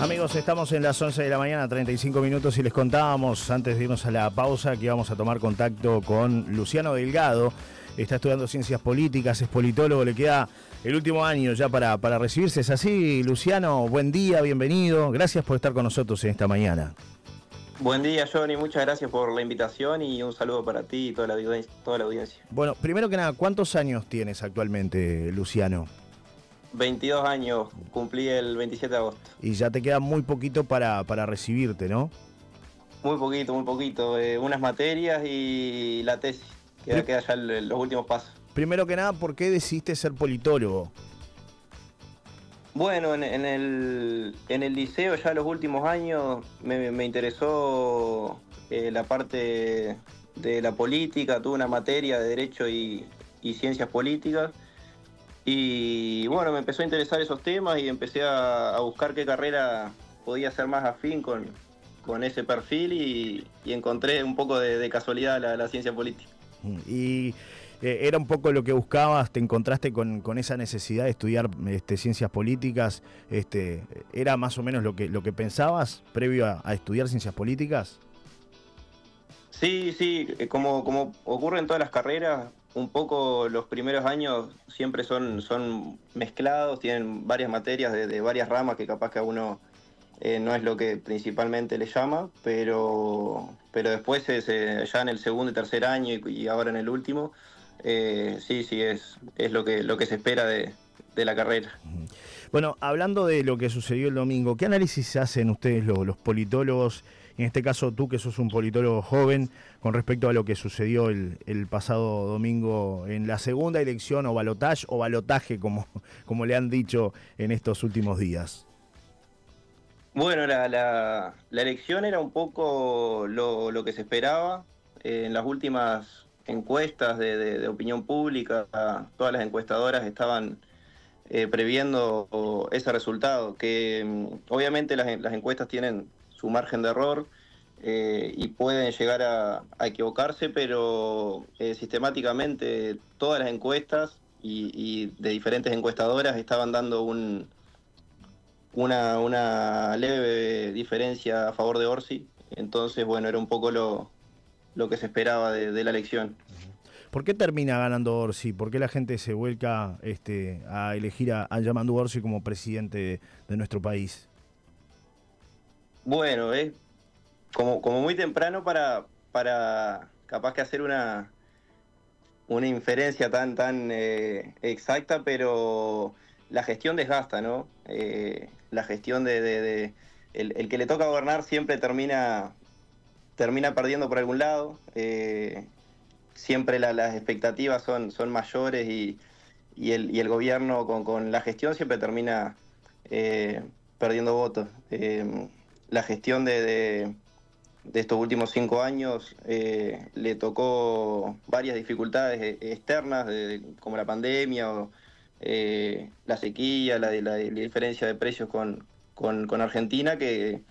Amigos, estamos en las 11 de la mañana, 35 minutos, y les contábamos antes de irnos a la pausa que íbamos a tomar contacto con Luciano Delgado. Está estudiando ciencias políticas, es politólogo, le queda el último año ya para, para recibirse. Es así, Luciano, buen día, bienvenido. Gracias por estar con nosotros en esta mañana. Buen día, Johnny. Muchas gracias por la invitación y un saludo para ti y Toda la audiencia. Bueno, primero que nada, ¿cuántos años tienes actualmente, Luciano? 22 años, cumplí el 27 de agosto. Y ya te queda muy poquito para, recibirte, ¿no? Muy poquito, muy poquito. Eh, unas materias y la tesis. Queda, ya los últimos pasos. Primero que nada, ¿por qué decidiste ser politólogo? Bueno, en, en, el, en el liceo ya los últimos años me, interesó eh, la parte de la política, tuve una materia de Derecho y, y Ciencias Políticas y bueno, me empezó a interesar esos temas y empecé a, buscar qué carrera podía ser más afín con, ese perfil y, encontré un poco de, casualidad la, ciencia política. Mm, y eh, era un poco lo que buscabas, te encontraste con, esa necesidad de estudiar este, ciencias políticas, este, ¿era más o menos lo que, lo que pensabas previo a, estudiar ciencias políticas? Sí, sí, eh, como, como ocurre en todas las carreras, un poco los primeros años siempre son, son mezclados, tienen varias materias de, varias ramas que capaz que a uno eh, no es lo que principalmente le llama, pero, pero después ya en el segundo y tercer año y, ahora en el último, eh, sí, sí, es, es lo, que, lo que se espera de, de, la carrera. Bueno, hablando de lo que sucedió el domingo, ¿qué análisis hacen ustedes los politólogos? en este caso tú que sos un politólogo joven, con respecto a lo que sucedió el, pasado domingo en la segunda elección o balotaje o balotaje, como, como le han dicho en estos últimos días. Bueno, la, elección era un poco lo, que se esperaba. en las últimas encuestas de, opinión pública, todas las encuestadoras estaban eh, previendo ese resultado, que mm, obviamente las encuestas tienen su margen de error eh, y pueden llegar a, equivocarse, pero eh, sistemáticamente todas las encuestas y, de diferentes encuestadoras estaban dando un, una, leve diferencia a favor de Orsi. Entonces, bueno, era un poco lo, que se esperaba de, la elección. ¿Por qué termina ganando Orsi? ¿Por qué la gente se vuelca este, a elegir a, llamando Orsi como presidente de nuestro país? Bueno, es como, muy temprano para, para capaz que hacer una, una inferencia tan, tan eh, exacta, pero la gestión desgasta, ¿no? Eh, la gestión de... el, que le toca gobernar siempre termina, termina perdiendo por algún lado. Eh, siempre las expectativas son, son mayores y, el, y el, gobierno con, con, la gestión siempre termina perdiendo votos la gestión de, estos últimos cinco años eh, le tocó varias dificultades eh, externas, como la pandemia o eh, la sequía, la, la, diferencia de precios con, Argentina, que,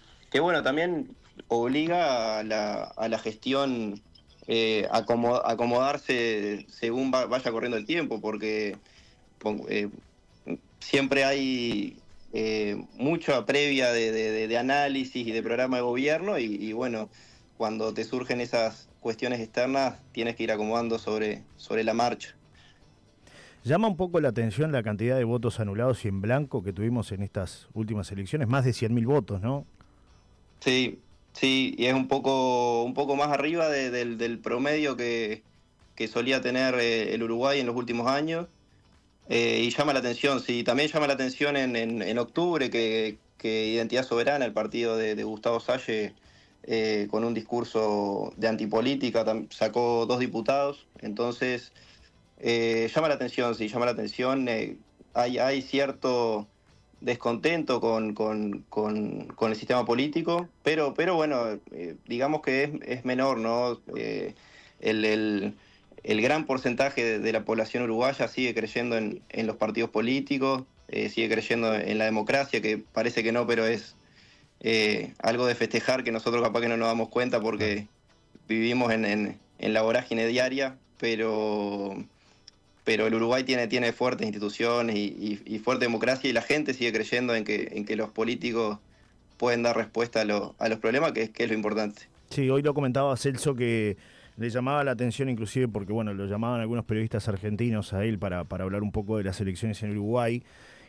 bueno, también obliga a la, a la gestión a acomodarse según vaya corriendo el tiempo, porque siempre hay eh, mucho a previa de, análisis y de programa de gobierno y, bueno, cuando te surgen esas cuestiones externas tienes que ir acomodando sobre, sobre la marcha. Llama un poco la atención la cantidad de votos anulados y en blanco que tuvimos en estas últimas elecciones, más de 100.000 votos, ¿no? Sí, sí, y es un poco, un poco más arriba del, promedio que solía tener eh, el Uruguay en los últimos años. Eh, y llama la atención, sí, también llama la atención en, octubre que, Identidad Soberana, el partido de, Gustavo Salle, eh, con un discurso de antipolítica, sacó dos diputados, entonces eh, llama la atención, sí, llama la atención, hay, cierto descontento con, el sistema político, pero, pero bueno, digamos que es, menor, ¿no? el el gran porcentaje de, la población uruguaya sigue creyendo en, los partidos políticos, eh, sigue creyendo en la democracia, que parece que no, pero es eh, algo de festejar que nosotros capaz que no nos damos cuenta porque vivimos en, la vorágine diaria, pero, pero el Uruguay tiene, tiene fuertes instituciones y, fuerte democracia y la gente sigue creyendo en que, en que los políticos pueden dar respuesta a, a los problemas, que, que es lo importante. Sí, hoy lo comentaba Celso que le llamaba la atención inclusive porque, bueno, lo llamaban algunos periodistas argentinos a él para, hablar un poco de las elecciones en Uruguay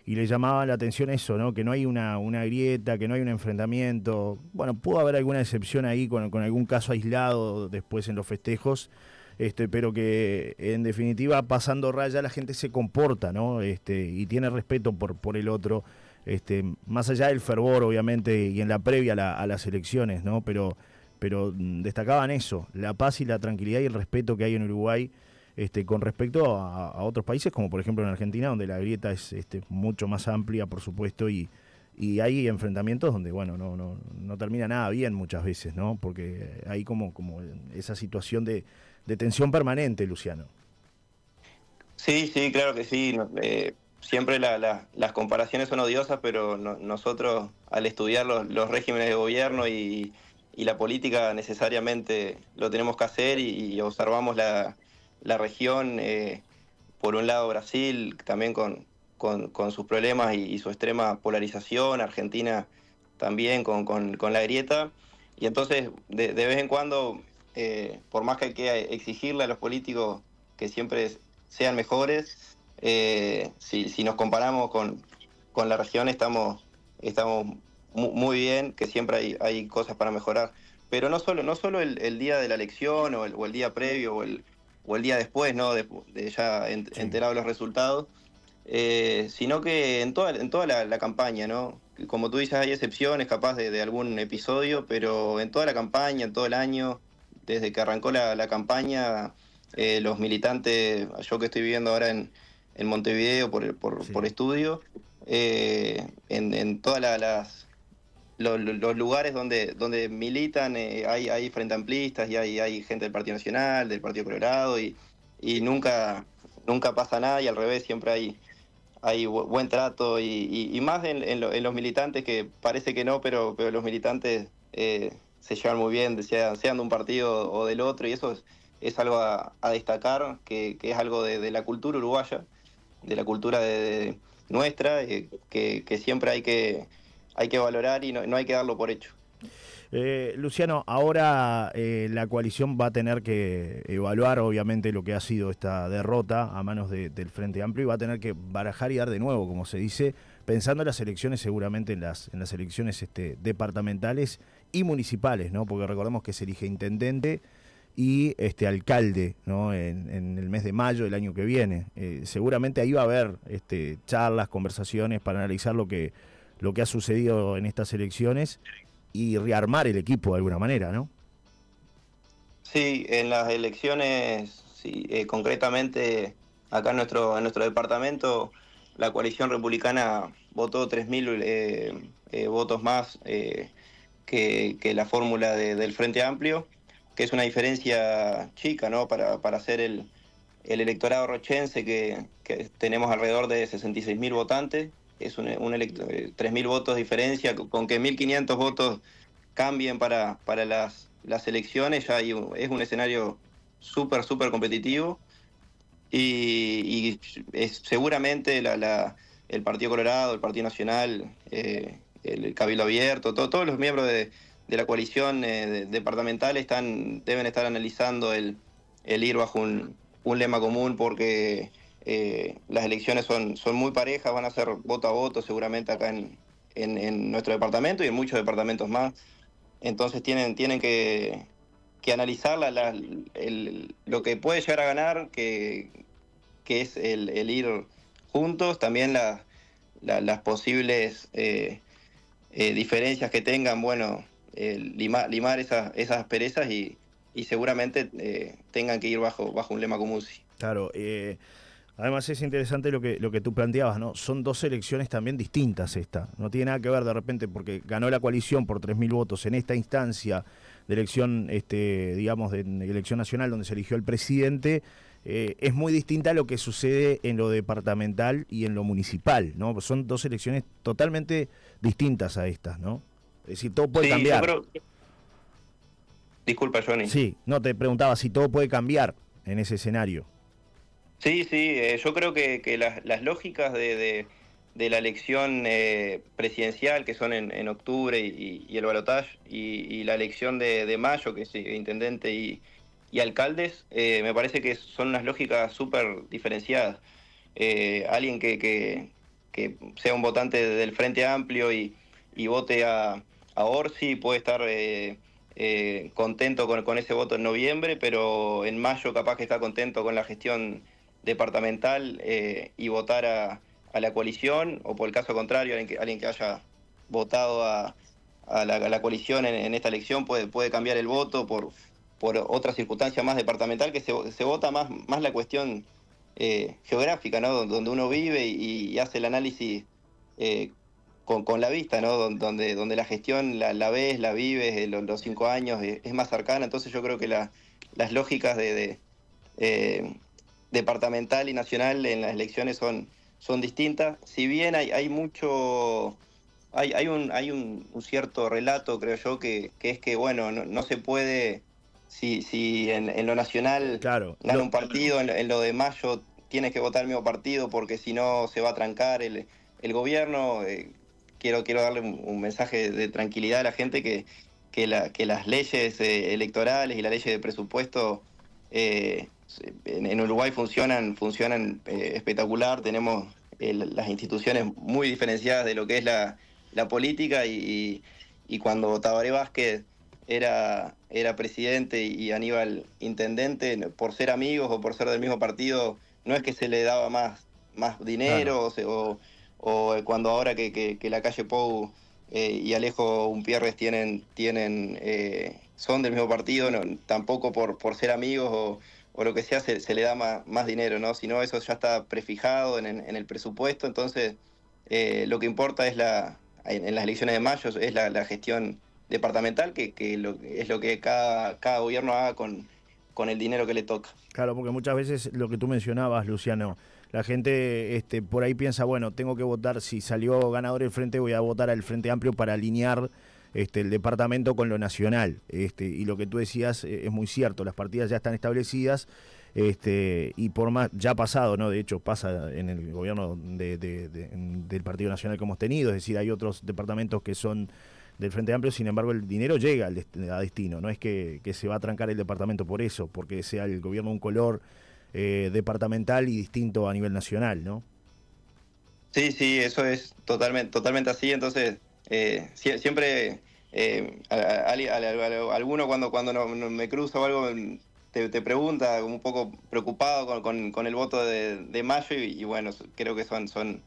y le llamaba la atención eso, ¿no? Que no hay una, grieta, que no hay un enfrentamiento. Bueno, pudo haber alguna excepción ahí con, con algún caso aislado después en los festejos, este, pero que en definitiva pasando raya la gente se comporta, ¿no? Este, y tiene respeto por, por el otro. Este, más allá del fervor, obviamente, y en la previa a, las elecciones, ¿no? Pero pero mm, destacaban eso, la paz y la tranquilidad y el respeto que hay en Uruguay este, con respecto a, otros países, como por ejemplo en Argentina, donde la grieta es este, mucho más amplia, por supuesto, y, hay enfrentamientos donde, bueno, no, no, no termina nada bien muchas veces, ¿no? Porque hay como, como esa situación de, tensión permanente, Luciano. Sí, sí, claro que sí. Eh, siempre las comparaciones son odiosas, pero nosotros al estudiar los, regímenes de gobierno y, y la política necesariamente lo tenemos que hacer y, observamos la, región, eh, por un lado Brasil también con, sus problemas y, su extrema polarización, Argentina también con, la grieta, y entonces de, vez en cuando, eh, por más que hay que exigirle a los políticos que siempre sean mejores, eh, si, nos comparamos con, la región estamos, estamos muy bien, que siempre hay, cosas para mejorar. Pero no solo, no solo el, día de la elección o el, día previo o el, o el día después, ¿no? De, ya enterado los resultados, eh, sino que en toda, en toda la, campaña, ¿no? Como tú dices, hay excepciones capaz de, algún episodio, pero en toda la campaña, en todo el año, desde que arrancó la, campaña, eh, los militantes, yo que estoy viviendo ahora en, Montevideo por, por, por estudio, eh, en, todas las los, lugares donde, donde militan, eh, hay, hay frente amplistas y hay, hay gente del Partido Nacional, del Partido Colorado, y, y nunca, nunca pasa nada y al revés siempre hay, hay buen trato y, más en, los militantes que parece que no, pero, pero los militantes eh, se llevan muy bien, sean, de un partido o del otro y eso es, algo a, destacar, que, es algo de, la cultura uruguaya, de la cultura de, nuestra, eh, que, siempre hay que hay que valorar y no, no hay que darlo por hecho. Eh, Luciano, ahora eh, la coalición va a tener que evaluar obviamente lo que ha sido esta derrota a manos del Frente Amplio y va a tener que barajar y dar de nuevo, como se dice, pensando en las elecciones seguramente en las, en las elecciones este, departamentales y municipales, ¿no? porque recordemos que se elige intendente y este alcalde ¿no? en, el mes de mayo del año que viene. Eh, seguramente ahí va a haber este, charlas, conversaciones para analizar lo que lo que ha sucedido en estas elecciones y rearmar el equipo de alguna manera, ¿no? Sí, en las elecciones, sí, eh, concretamente acá en nuestro, en nuestro departamento, la coalición republicana votó 3.000 eh, eh, votos más que, la fórmula del Frente Amplio, que es una diferencia chica, ¿no? Para, para hacer el, electorado rochense que, que tenemos alrededor de 66.000 votantes es un, un 3.000 eh, votos de diferencia, con que 1.500 votos cambien para, para las, las elecciones, ya hay es un escenario súper, súper competitivo. Y, es, seguramente el Partido Colorado, el Partido Nacional, eh, el Cabildo Abierto, todos los miembros de, de la coalición eh, departamental están, deben estar analizando el, el ir bajo un, un lema común porque eh, las elecciones son, son muy parejas, van a ser voto a voto seguramente acá en, nuestro departamento y en muchos departamentos más. Entonces tienen, tienen que, que analizar lo que puede llegar a ganar, que, es el, ir juntos, también las posibles eh, eh, diferencias que tengan, bueno, limar esas, esas asperezas y, seguramente tengan que ir bajo, bajo un lema común. Claro, Además es interesante lo que, lo que tú planteabas, ¿no? Son dos elecciones también distintas esta. No tiene nada que ver de repente porque ganó la coalición por 3.000 votos en esta instancia de elección, este, digamos, de elección nacional donde se eligió el presidente. Eh, es muy distinta a lo que sucede en lo departamental y en lo municipal, ¿no? Son dos elecciones totalmente distintas a estas, ¿no? Es decir, todo puede cambiar. Disculpa, Johnny. Sí, no, te preguntaba si todo puede cambiar en ese escenario. Sí, sí, eh, yo creo que, que las, las, lógicas de, de, la elección eh, presidencial, que son en, en octubre, y, el balotaje, y, la elección de, mayo, que es eh, intendente y, alcaldes, me parece que son unas lógicas súper diferenciadas. alguien que, que, que, sea un votante del Frente Amplio y, vote a, a, Orsi puede estar... contento con, con ese voto en noviembre, pero en mayo capaz que está contento con la gestión departamental eh, y votar a, la coalición, o por el caso contrario, alguien que, haya votado a, la, coalición en, esta elección puede, cambiar el voto por, por otra circunstancia más departamental, que se, vota más, más la cuestión eh, geográfica, ¿no? donde uno vive y, hace el análisis eh, con, la vista, ¿no? donde, donde la gestión la, ves, la vives, los, cinco años es más cercana, entonces yo creo que las lógicas de departamental y nacional en las elecciones son, son distintas. Si bien hay, hay mucho, hay, hay, un, hay un, cierto relato, creo yo, que, es que, bueno, no, se puede, si, si en, lo nacional gana un partido, en, lo de mayo tienes que votar el mismo partido porque si no se va a trancar el, el gobierno. Eh, quiero, quiero darle un, mensaje de tranquilidad a la gente que, que, la, que las leyes eh, electorales y las leyes de presupuesto... Eh, en Uruguay funcionan, funcionan eh, espectacular, tenemos eh, las instituciones muy diferenciadas de lo que es la, política y, cuando Tabaré Vázquez era, era presidente y Aníbal intendente, por ser amigos o por ser del mismo partido, no es que se le daba más, más dinero o, eh, cuando ahora que, la calle Pou y Alejo Umpierres tienen, tienen son del mismo partido, tampoco por, por ser amigos o o lo que sea, se, le da más, dinero, ¿no? Si no, eso ya está prefijado en, el presupuesto, entonces eh, lo que importa es la, en, las elecciones de mayo es la, gestión departamental, que, es lo que cada, cada gobierno haga con, con el dinero que le toca. Claro, porque muchas veces lo que tú mencionabas, Luciano, la gente este, por ahí piensa, bueno, tengo que votar, si salió ganador el frente, voy a votar al Frente Amplio para alinear este, el departamento con lo nacional. Este, y lo que tú decías eh, es muy cierto, las partidas ya están establecidas. Este, y por más, ya ha pasado, ¿no? De hecho, pasa en el gobierno del Partido Nacional que hemos tenido, es decir, hay otros departamentos que son del Frente Amplio, sin embargo el dinero llega a destino, no es que, se va a trancar el departamento por eso, porque sea el gobierno un color eh, departamental y distinto a nivel nacional, ¿no? Sí, sí, eso es totalmente, totalmente así, entonces eh, siempre eh, alguno cuando, cuando me cruza o algo te, pregunta un poco preocupado con, con, el voto de, mayo y, bueno, creo que son, son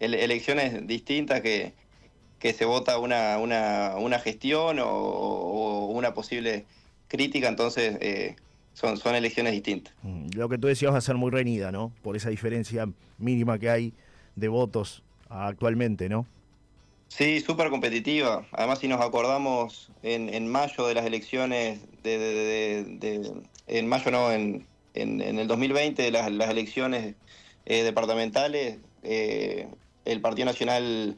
elecciones distintas que, que se vota una, una, gestión o, una posible crítica, entonces eh, son, son elecciones distintas. Mm, lo que tú decías va a ser muy reñida, ¿no? Por esa diferencia mínima que hay de votos actualmente, ¿no? Sí, súper competitiva. Además, si nos acordamos en, mayo de las elecciones, de, en mayo no, en, en, el 2020 de las, elecciones eh, departamentales, eh, el Partido Nacional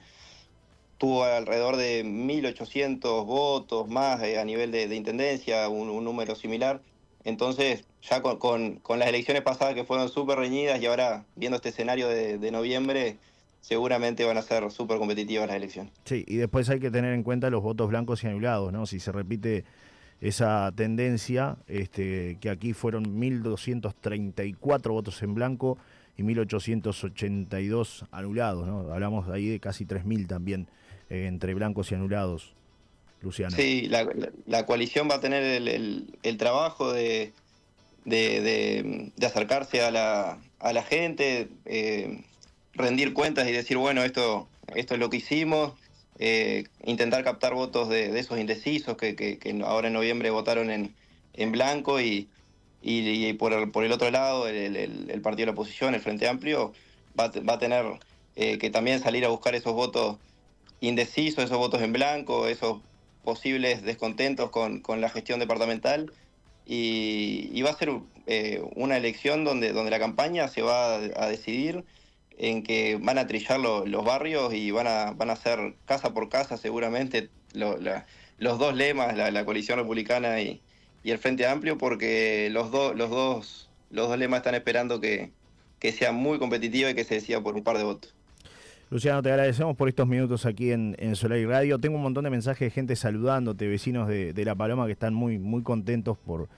tuvo alrededor de 1.800 votos más eh, a nivel de, intendencia, un, número similar. Entonces, ya con, con, con, las elecciones pasadas que fueron súper reñidas y ahora viendo este escenario de noviembre, seguramente van a ser súper competitivas las elecciones. Sí, y después hay que tener en cuenta los votos blancos y anulados, ¿no? Si se repite esa tendencia, este, que aquí fueron 1.234 votos en blanco y 1.882 anulados, ¿no? Hablamos ahí de casi 3.000 también eh, entre blancos y anulados, Luciano. Sí, la, coalición va a tener el, trabajo de, de, acercarse a la, a la gente, eh, rendir cuentas y decir, bueno, esto, esto es lo que hicimos, eh, intentar captar votos de, esos indecisos que, ahora en noviembre votaron en, blanco y, por, el, otro lado el, partido de la oposición, el Frente Amplio, va, a tener eh, que también salir a buscar esos votos indecisos, esos votos en blanco, esos posibles descontentos con, la gestión departamental. Y, va a ser eh, una elección donde, donde la campaña se va a decidir en que van a trillar los barrios y van a, van a hacer casa por casa seguramente los dos lemas, la, coalición republicana y, el Frente Amplio, porque los, los, dos, los dos lemas están esperando que, que sea muy competitiva y que se decida por un par de votos. Luciano, te agradecemos por estos minutos aquí en, en Solar y Radio. Tengo un montón de mensajes de gente saludándote, vecinos de, de La Paloma que están muy, muy contentos por,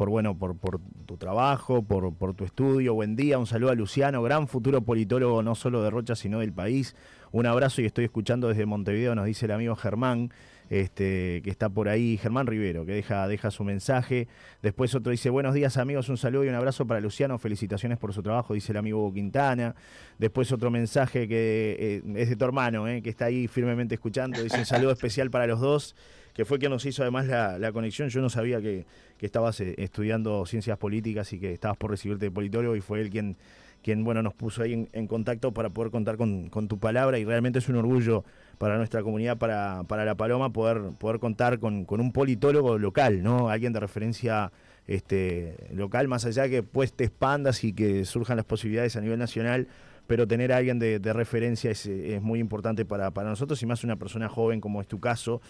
por bueno, por, tu trabajo, por, tu estudio. Buen día, un saludo a Luciano, gran futuro politólogo no solo de Rocha, sino del país. Un abrazo y estoy escuchando desde Montevideo, nos dice el amigo Germán, este, que está por ahí, Germán Rivero, que deja, su mensaje. Después otro dice, buenos días amigos, un saludo y un abrazo para Luciano, felicitaciones por su trabajo, dice el amigo Quintana. Después otro mensaje que eh, es de tu hermano, eh, que está ahí firmemente escuchando, dice un saludo especial para los dos que fue quien nos hizo además la, conexión. Yo no sabía que, que estabas eh, estudiando ciencias políticas y que estabas por recibirte de politólogo y fue él quien, quien bueno, nos puso ahí en, contacto para poder contar con, tu palabra y realmente es un orgullo para nuestra comunidad, para, para La Paloma, poder, poder contar con, con un politólogo local, ¿no? Alguien de referencia este, local, más allá que pues te expandas y que surjan las posibilidades a nivel nacional, pero tener a alguien de, referencia es, muy importante para, para nosotros y más una persona joven como es tu caso.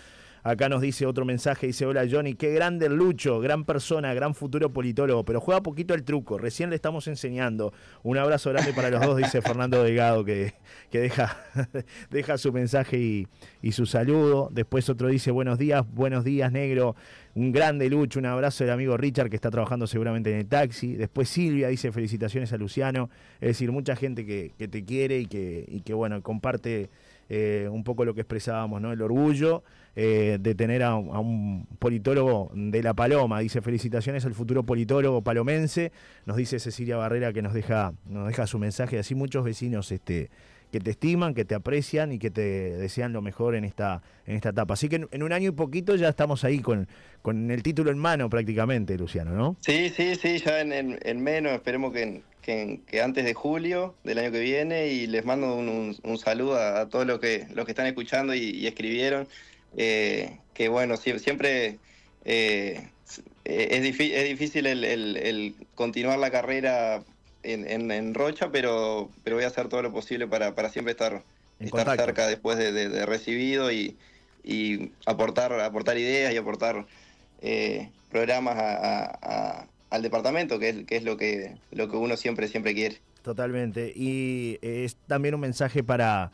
Acá nos dice otro mensaje, dice, hola Johnny, qué grande Lucho, gran persona, gran futuro politólogo, pero juega poquito el truco, recién le estamos enseñando. Un abrazo grande para los dos, dice Fernando Delgado, que, deja, deja su mensaje y, y su saludo. Después otro dice, buenos días, buenos días negro, un grande Lucho, un abrazo del amigo Richard que está trabajando seguramente en el taxi. Después Silvia dice felicitaciones a Luciano. Es decir, mucha gente que, te quiere y que, y que bueno, comparte eh, un poco lo que expresábamos, ¿no? El orgullo eh, de tener a, un politólogo de la Paloma. Dice, felicitaciones al futuro politólogo palomense. Nos dice Cecilia Barrera que nos deja, nos deja su mensaje. Así muchos vecinos este, que te estiman, que te aprecian y que te desean lo mejor en esta, en esta etapa. Así que en, un año y poquito ya estamos ahí con, con el título en mano prácticamente, Luciano, ¿no? Sí, sí, sí, ya en, menos, esperemos que, antes de julio del año que viene y les mando un, saludo a, todos los que, los que están escuchando y, escribieron, eh, que bueno, siempre... Eh, es, difícil el, continuar la carrera en, Rocha, pero, pero voy a hacer todo lo posible para, para siempre estar, cerca después de, recibido y, aportar, aportar ideas y aportar eh, programas al departamento, que es, que es lo, que, lo que uno siempre, siempre quiere. Totalmente. Y eh, es también un mensaje para,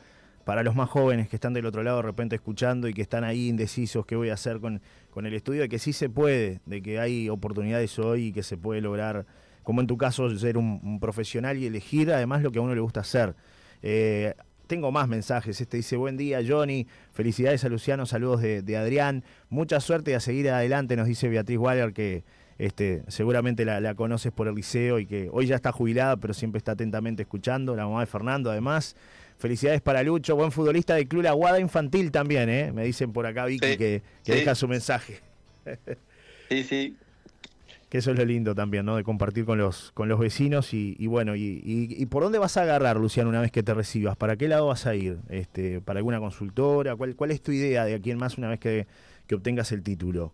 los más jóvenes que están del otro lado de repente escuchando y que están ahí indecisos qué voy a hacer con, con el estudio, de que sí se puede, de que hay oportunidades hoy y que se puede lograr como en tu caso, ser un, profesional y elegir además lo que a uno le gusta hacer. Eh, tengo más mensajes. Este dice, buen día Johnny, felicidades a Luciano, saludos de, Adrián, mucha suerte y a seguir adelante, nos dice Beatriz Waller que este, seguramente la, conoces por el liceo y que hoy ya está jubilada, pero siempre está atentamente escuchando, la mamá de Fernando además. Felicidades para Lucho, buen futbolista del Club La Guada Infantil también, ¿eh? me dicen por acá Vicky que, deja su mensaje. sí, sí, que eso es lo lindo también, ¿no? De compartir con los, con los vecinos y, bueno, y, por dónde vas a agarrar, Luciano, una vez que te recibas? ¿Para qué lado vas a ir? Este, ¿Para alguna consultora? ¿Cuál, cuál es tu idea de a quién más una vez que, que obtengas el título?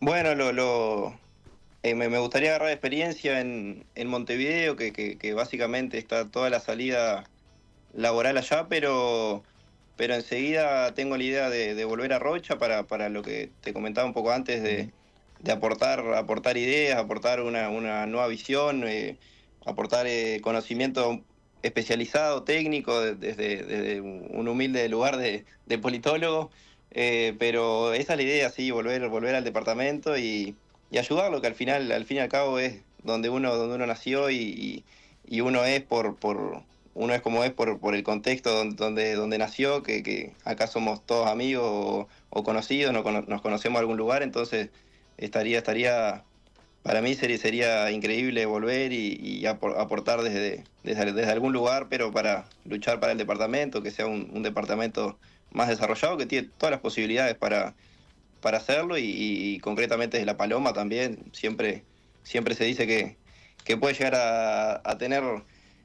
Bueno, lo, eh, me, gustaría agarrar experiencia en, Montevideo, que, básicamente está toda la salida laboral allá, pero, pero enseguida tengo la idea de, volver a Rocha para, para lo que te comentaba un poco antes de de aportar, aportar ideas, aportar una, nueva visión, eh, aportar eh, conocimiento especializado, técnico, desde, un humilde lugar de, politólogo. Eh, pero esa es la idea, sí, volver, volver al departamento y, ayudarlo, que al final, al fin y al cabo es donde uno, donde uno nació y, uno es por, por, uno es como es por, el contexto donde, donde nació, que, acá somos todos amigos o, conocidos, nos, conocemos a algún lugar, entonces estaría, estaría, para mí sería, increíble volver y, aportar desde, desde, algún lugar, pero para luchar para el departamento, que sea un, departamento más desarrollado, que tiene todas las posibilidades para, para hacerlo y, concretamente desde La Paloma también, siempre, siempre se dice que, que puede llegar a, tener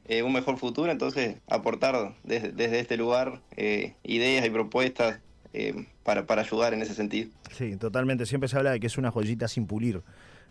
eh, un mejor futuro, entonces aportar desde, este lugar eh, ideas y propuestas eh, para, ayudar en ese sentido. Sí, totalmente. Siempre se habla de que es una joyita sin pulir.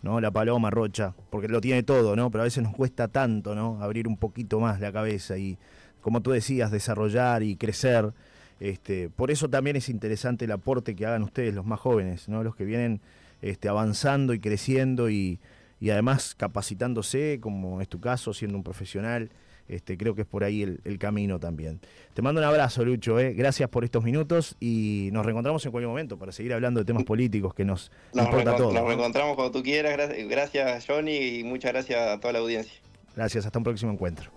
¿no? La paloma rocha, porque lo tiene todo, ¿no? Pero a veces nos cuesta tanto, ¿no? Abrir un poquito más la cabeza y, como tú decías, desarrollar y crecer. Este, por eso también es interesante el aporte que hagan ustedes, los más jóvenes, ¿no? Los que vienen este, avanzando y creciendo y, y además capacitándose, como es tu caso, siendo un profesional. Este, creo que es por ahí el, camino también. Te mando un abrazo, Lucho. Eh. Gracias por estos minutos y nos reencontramos en cualquier momento para seguir hablando de temas políticos que nos, nos importa todo. Nos reencontramos cuando tú quieras. Gracias, Johnny, y muchas gracias a toda la audiencia. Gracias, hasta un próximo encuentro.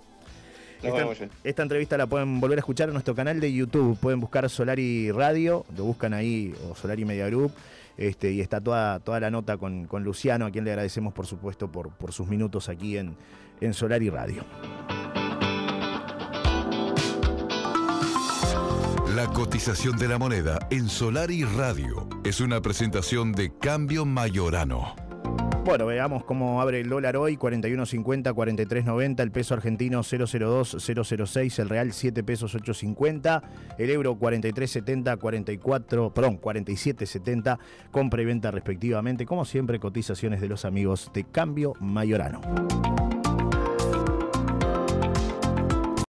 Esta, entrevista la pueden volver a escuchar en nuestro canal de YouTube. Pueden buscar Solari Radio, lo buscan ahí, o Solari Media Group. Este, y está toda, toda la nota con, Luciano, a quien le agradecemos, por supuesto, por, sus minutos aquí en, en Solari Radio. La cotización de la moneda en Solar y Radio es una presentación de Cambio Mayorano. Bueno, veamos cómo abre el dólar hoy, 41.50, 43.90, el peso argentino 002, 006, el real 7 pesos 8.50, el euro 43.70, 44, perdón, 47.70, compra y venta respectivamente, como siempre cotizaciones de los amigos de Cambio Mayorano.